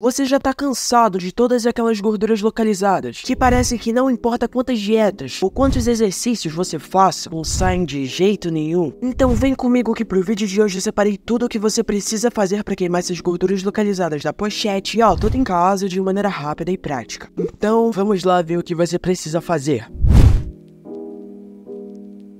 Você já tá cansado de todas aquelas gorduras localizadas, que parece que não importa quantas dietas ou quantos exercícios você faça, não saem de jeito nenhum. Então vem comigo que pro vídeo de hoje eu separei tudo o que você precisa fazer para queimar essas gorduras localizadas da pochete e ó, tudo em casa de maneira rápida e prática. Então vamos lá ver o que você precisa fazer.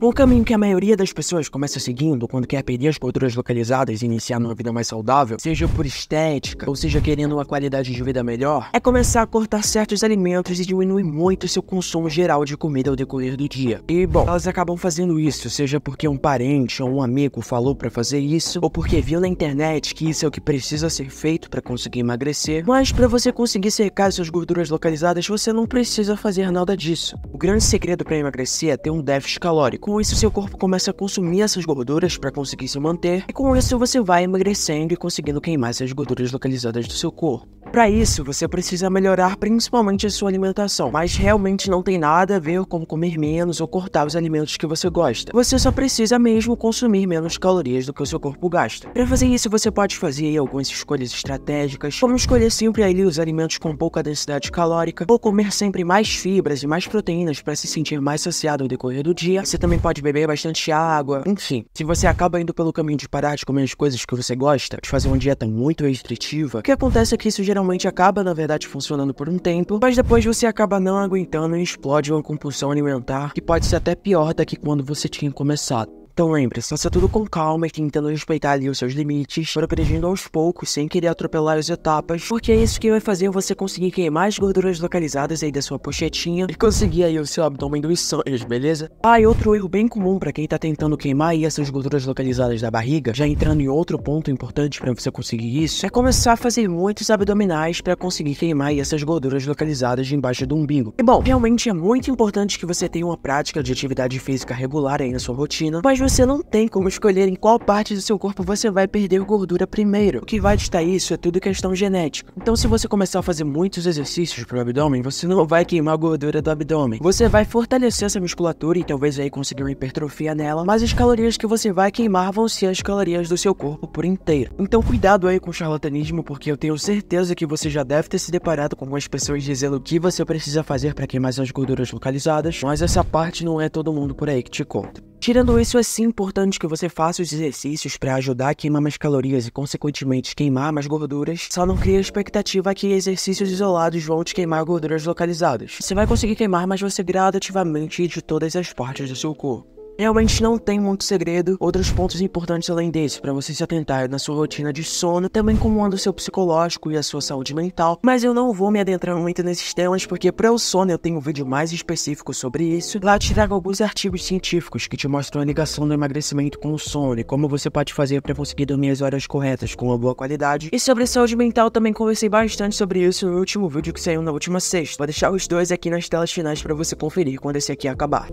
Um caminho que a maioria das pessoas começa seguindo quando quer perder as gorduras localizadas e iniciar numa vida mais saudável, seja por estética ou seja querendo uma qualidade de vida melhor, é começar a cortar certos alimentos e diminuir muito seu consumo geral de comida ao decorrer do dia. E bom, elas acabam fazendo isso, seja porque um parente ou um amigo falou para fazer isso, ou porque viu na internet que isso é o que precisa ser feito para conseguir emagrecer, mas para você conseguir secar suas gorduras localizadas, você não precisa fazer nada disso. O grande segredo para emagrecer é ter um déficit calórico com isso seu corpo começa a consumir essas gorduras para conseguir se manter, e com isso você vai emagrecendo e conseguindo queimar essas gorduras localizadas do seu corpo. Para isso, você precisa melhorar principalmente a sua alimentação, mas realmente não tem nada a ver com comer menos ou cortar os alimentos que você gosta. Você só precisa mesmo consumir menos calorias do que o seu corpo gasta. Para fazer isso, você pode fazer algumas escolhas estratégicas, como escolher sempre ali os alimentos com pouca densidade calórica, ou comer sempre mais fibras e mais proteínas para se sentir mais saciado ao decorrer do dia. Você também pode beber bastante água. Enfim, se você acaba indo pelo caminho de parar de comer as coisas que você gosta, de fazer uma dieta muito restritiva, o que acontece é que isso geralmente acaba, na verdade, funcionando por um tempo, mas depois você acaba não aguentando e explode uma compulsão alimentar que pode ser até pior do que quando você tinha começado. Então lembre-se, faça tudo com calma e tentando respeitar ali os seus limites, progredindo aos poucos sem querer atropelar as etapas, porque é isso que vai fazer você conseguir queimar as gorduras localizadas aí da sua pochetinha e conseguir aí o seu abdômen dos sonhos, beleza? Ah, e outro erro bem comum para quem tá tentando queimar aí essas gorduras localizadas da barriga, já entrando em outro ponto importante para você conseguir isso, é começar a fazer muitos abdominais para conseguir queimar aí essas gorduras localizadas de embaixo do umbigo. E bom, realmente é muito importante que você tenha uma prática de atividade física regular aí na sua rotina, mas você você não tem como escolher em qual parte do seu corpo você vai perder gordura primeiro. O que vai ditar isso é tudo questão genética. Então, se você começar a fazer muitos exercícios pro abdômen, você não vai queimar gordura do abdômen. Você vai fortalecer essa musculatura e talvez aí conseguir uma hipertrofia nela, mas as calorias que você vai queimar vão ser as calorias do seu corpo por inteiro. Então, cuidado aí com o charlatanismo, porque eu tenho certeza que você já deve ter se deparado com algumas pessoas dizendo o que você precisa fazer para queimar as gorduras localizadas, mas essa parte não é todo mundo por aí que te conta. Tirando isso, é sim importante que você faça os exercícios para ajudar a queimar mais calorias e, consequentemente, queimar mais gorduras. Só não crie a expectativa que exercícios isolados vão te queimar gorduras localizadas. Você vai conseguir queimar, mas você gradativamente de todas as partes do seu corpo. Realmente não tem muito segredo. Outros pontos importantes além desse, para você se atentar na sua rotina de sono, também anda o seu psicológico e a sua saúde mental, mas eu não vou me adentrar muito nesses temas, porque para o sono eu tenho um vídeo mais específico sobre isso. Lá te trago alguns artigos científicos que te mostram a ligação do emagrecimento com o sono e como você pode fazer para conseguir dormir as horas corretas com uma boa qualidade. E sobre saúde mental também conversei bastante sobre isso no último vídeo que saiu na última sexta. Vou deixar os dois aqui nas telas finais para você conferir quando esse aqui acabar.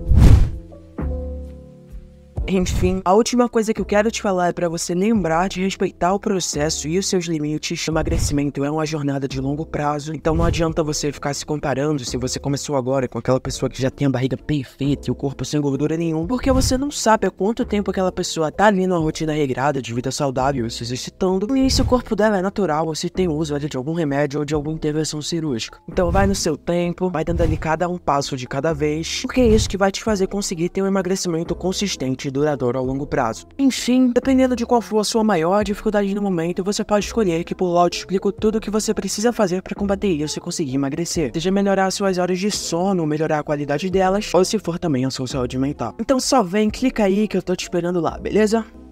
Enfim, a última coisa que eu quero te falar é para você lembrar de respeitar o processo e os seus limites. O emagrecimento é uma jornada de longo prazo, então não adianta você ficar se comparando se você começou agora com aquela pessoa que já tem a barriga perfeita e o corpo sem gordura nenhum, porque você não sabe há quanto tempo aquela pessoa tá ali numa rotina regrada de vida saudável, se exercitando, e se o corpo dela é natural ou se tem uso de algum remédio ou de alguma intervenção cirúrgica. Então vai no seu tempo, vai dando ali cada um passo de cada vez, porque é isso que vai te fazer conseguir ter um emagrecimento consistente duradouro ao longo prazo. Enfim, dependendo de qual for a sua maior dificuldade no momento, você pode escolher que por lá eu te explico tudo o que você precisa fazer para combater isso e conseguir emagrecer. Seja melhorar suas horas de sono, melhorar a qualidade delas, ou se for também a sua saúde mental. Então só vem, clica aí que eu tô te esperando lá, beleza?